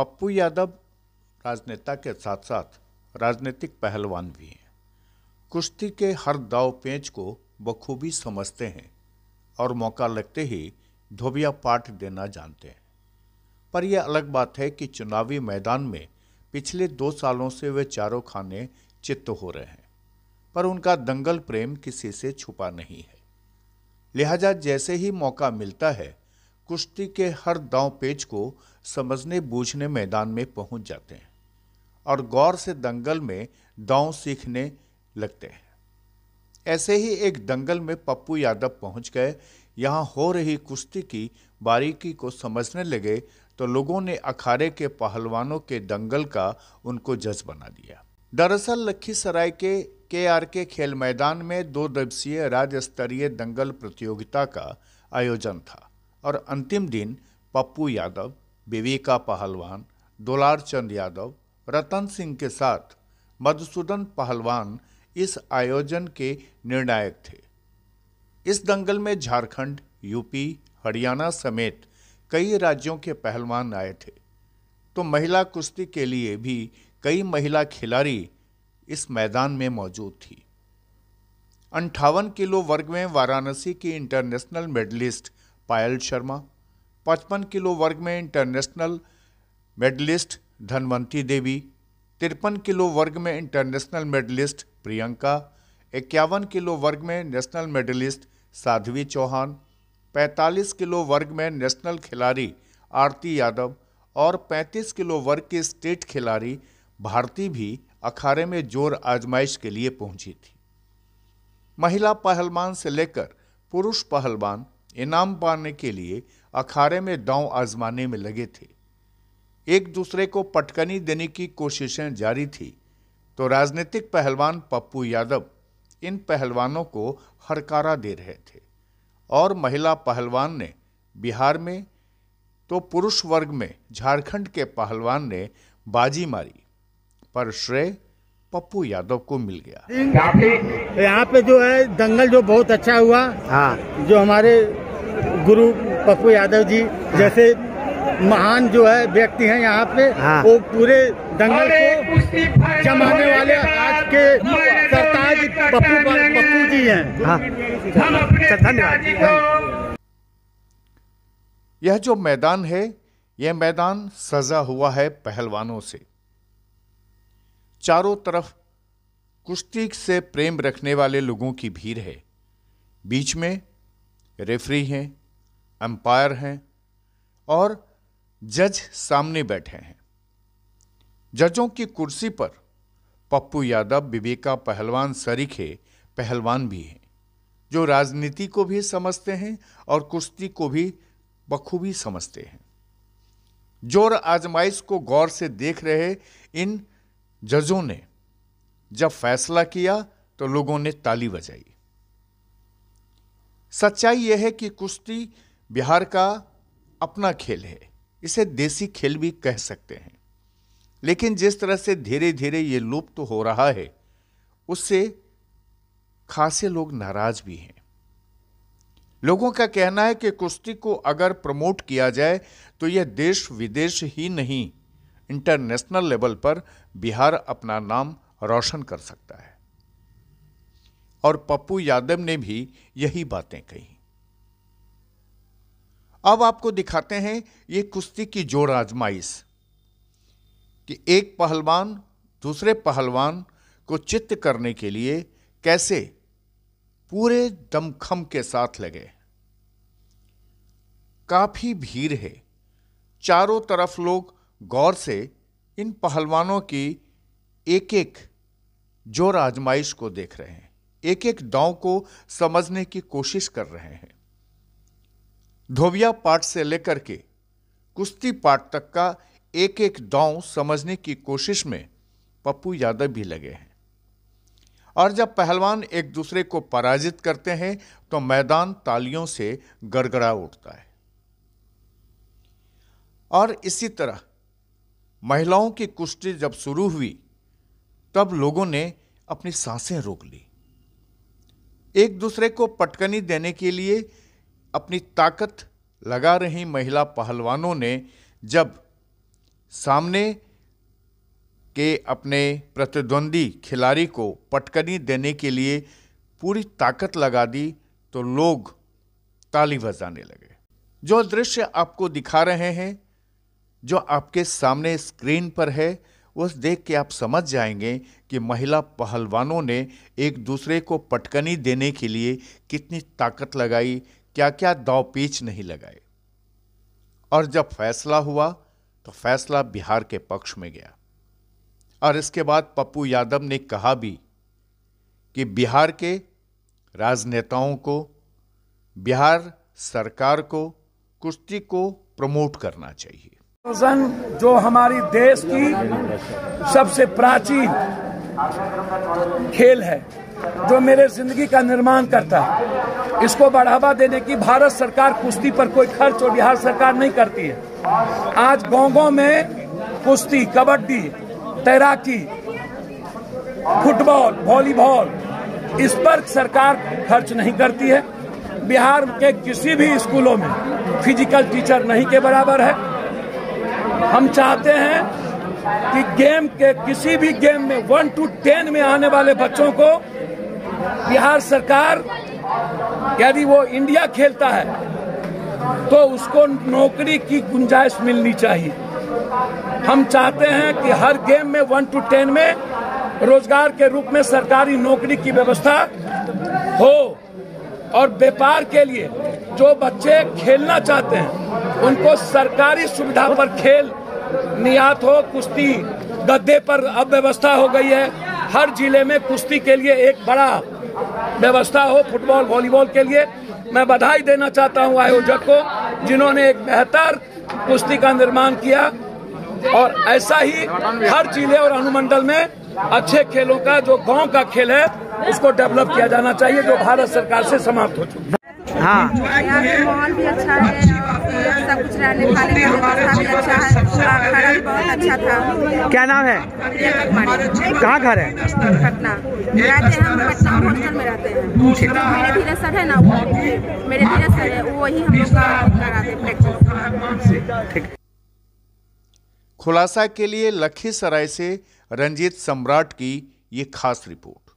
पप्पू यादव राजनेता के साथ साथ राजनीतिक पहलवान भी हैं कुश्ती के हर दाव पेंच को बखूबी समझते हैं और मौका लगते ही धोबिया पाठ देना जानते हैं पर यह अलग बात है कि चुनावी मैदान में पिछले दो सालों से वे चारों खाने चित्त हो रहे हैं पर उनका दंगल प्रेम किसी से छुपा नहीं है लिहाजा जैसे ही मौका मिलता है कुश्ती के हर दांव पेच को समझने बूझने मैदान में पहुंच जाते हैं और गौर से दंगल में दांव सीखने लगते हैं ऐसे ही एक दंगल में पप्पू यादव पहुंच गए यहाँ हो रही कुश्ती की बारीकी को समझने लगे तो लोगों ने अखाड़े के पहलवानों के दंगल का उनको जज बना दिया दरअसल लखीसराय के के आर के खेल मैदान में दो दिवसीय राज्य स्तरीय दंगल प्रतियोगिता का आयोजन था और अंतिम दिन पप्पू यादव विवेका पहलवान दुलार चंद यादव रतन सिंह के साथ मधुसूदन पहलवान इस आयोजन के निर्णायक थे इस दंगल में झारखंड, यूपी हरियाणा समेत कई राज्यों के पहलवान आए थे तो महिला कुश्ती के लिए भी कई महिला खिलाड़ी इस मैदान में मौजूद थी अंठावन किलो वर्ग में वाराणसी की इंटरनेशनल मेडलिस्ट पायल शर्मा पचपन किलो वर्ग में इंटरनेशनल मेडलिस्ट धनवंती देवी तिरपन किलो वर्ग में इंटरनेशनल मेडलिस्ट प्रियंका इक्यावन किलो वर्ग में national medalist Sadhvi Chauhan 45 kilo वर्ग में नेशनल खिलाड़ी आरती यादव और 35 किलो वर्ग के स्टेट खिलाड़ी भारती भी अखाड़े में जोर आजमाइश के लिए पहुंची थी महिला पहलवान से लेकर पुरुष पहलवान इनाम पाने के लिए अखाड़े में दांव आजमाने में लगे थे एक दूसरे को पटकनी देने की कोशिशें जारी थी तो राजनीतिक पहलवान पप्पू यादव इन पहलवानों को हरकारा दे रहे थे और महिला पहलवान ने बिहार में तो पुरुष वर्ग में झारखंड के पहलवान ने बाजी मारी पर श्रेय पप्पू यादव को मिल गया यहाँ पे जो है दंगल जो बहुत अच्छा हुआ हाँ जो हमारे गुरु पप्पू यादव जी हाँ। जैसे महान जो है व्यक्ति हैं यहाँ पे हाँ। वो पूरे दंगल को जमाने वाले आज के तो सरताज पप्पू पप्पू जी हैं हाँ। अच्छा, धन्यवाद यह जो मैदान है यह मैदान सजा हुआ है पहलवानों से चारों तरफ कुश्ती से प्रेम रखने वाले लोगों की भीड़ है बीच में रेफरी हैं अंपायर हैं और जज सामने बैठे हैं जजों की कुर्सी पर पप्पू यादव विवेका पहलवान सरीखे पहलवान भी हैं जो राजनीति को भी समझते हैं और कुश्ती को भी बखूबी समझते हैं जोर आजमाइश को गौर से देख रहे इन जजों ने जब फैसला किया तो लोगों ने ताली बजाई सच्चाई यह है कि कुश्ती बिहार का अपना खेल है इसे देसी खेल भी कह सकते हैं लेकिन जिस तरह से धीरे धीरे ये लुप्त तो हो रहा है उससे खासे लोग नाराज भी हैं लोगों का कहना है कि कुश्ती को अगर प्रमोट किया जाए तो यह देश विदेश ही नहीं इंटरनेशनल लेवल पर बिहार अपना नाम रोशन कर सकता है और पप्पू यादव ने भी यही बातें कही अब आपको दिखाते हैं ये कुश्ती की जोड़ आजमाइश कि एक पहलवान दूसरे पहलवान को चित्त करने के लिए कैसे पूरे दमखम के साथ लगे काफी भीड़ है चारों तरफ लोग गौर से इन पहलवानों की एक एक जोर आजमाइश को देख रहे हैं एक एक दांव को समझने की कोशिश कर रहे हैं धोबिया पाठ से लेकर के कुश्ती पाठ तक का एक एक दांव समझने की कोशिश में पप्पू यादव भी लगे हैं और जब पहलवान एक दूसरे को पराजित करते हैं तो मैदान तालियों से गड़गड़ा उठता है और इसी तरह महिलाओं की कुश्ती जब शुरू हुई तब लोगों ने अपनी सांसें रोक ली एक दूसरे को पटकनी देने के लिए अपनी ताकत लगा रही महिला पहलवानों ने जब सामने के अपने प्रतिद्वंदी खिलाड़ी को पटकनी देने के लिए पूरी ताकत लगा दी तो लोग ताली बजाने लगे जो दृश्य आपको दिखा रहे हैं जो आपके सामने स्क्रीन पर है उस देख के आप समझ जाएंगे कि महिला पहलवानों ने एक दूसरे को पटकनी देने के लिए कितनी ताकत लगाई क्या क्या दाव पीच नहीं लगाए और जब फैसला हुआ तो फैसला बिहार के पक्ष में गया और इसके बाद पप्पू यादव ने कहा भी कि बिहार के राजनेताओं को बिहार सरकार को कुश्ती को प्रमोट करना चाहिए भोजन जो हमारी देश की सबसे प्राचीन खेल है जो मेरे जिंदगी का निर्माण करता है इसको बढ़ावा देने की भारत सरकार कुश्ती पर कोई खर्च और बिहार सरकार नहीं करती है आज गाँव गाँव में कुश्ती कबड्डी तैराकी फुटबॉल वॉलीबॉल इस पर सरकार खर्च नहीं करती है बिहार के किसी भी स्कूलों में फिजिकल टीचर नहीं के बराबर है हम चाहते हैं कि गेम के किसी भी गेम में वन टू टेन में आने वाले बच्चों को बिहार सरकार यदि वो इंडिया खेलता है तो उसको नौकरी की गुंजाइश मिलनी चाहिए हम चाहते हैं कि हर गेम में वन टू टेन में रोजगार के रूप में सरकारी नौकरी की व्यवस्था हो और व्यापार के लिए जो बच्चे खेलना चाहते हैं उनको सरकारी सुविधा पर खेल नियात हो कुश्ती गद्दे पर अब व्यवस्था हो गई है हर जिले में कुश्ती के लिए एक बड़ा व्यवस्था हो फुटबॉल वॉलीबॉल के लिए मैं बधाई देना चाहता हूं आयोजक को जिन्होंने एक बेहतर कुश्ती का निर्माण किया और ऐसा ही हर जिले और अनुमंडल में अच्छे खेलों का जो गांव का खेल है उसको डेवलप किया जाना चाहिए जो भारत सरकार से समाप्त हो चुकी है हाँ माहौल भी अच्छा है सब कुछ रहने खाने का व्यवस्था भी अच्छा है बहुत अच्छा था क्या नाम है कहाँ घर है पटना रहते हैं हम पटना होटल में रहते हैं मेरे धीरे सर है ना मेरे धीरे सर है वही हम लोग ठीक खुलासा के लिए लखीसराय से रंजीत सम्राट की ये खास रिपोर्ट